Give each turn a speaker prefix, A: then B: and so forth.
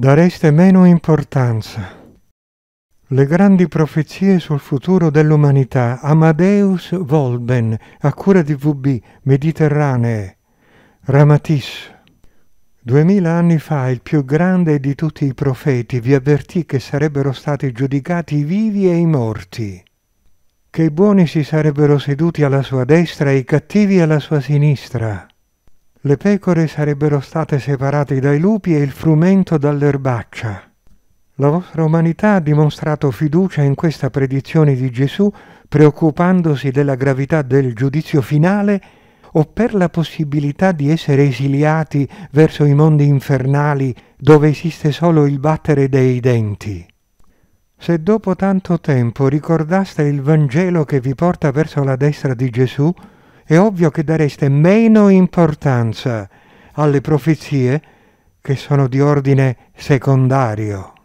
A: dareste meno importanza. Le grandi profezie sul futuro dell'umanità, Amadeus Volben, a cura di VB, Mediterranee, Ramatis. Duemila anni fa il più grande di tutti i profeti vi avvertì che sarebbero stati giudicati i vivi e i morti, che i buoni si sarebbero seduti alla sua destra e i cattivi alla sua sinistra. Le pecore sarebbero state separate dai lupi e il frumento dall'erbaccia. La vostra umanità ha dimostrato fiducia in questa predizione di Gesù, preoccupandosi della gravità del giudizio finale o per la possibilità di essere esiliati verso i mondi infernali dove esiste solo il battere dei denti. Se dopo tanto tempo ricordaste il Vangelo che vi porta verso la destra di Gesù, è ovvio che dareste meno importanza alle profezie che sono di ordine secondario.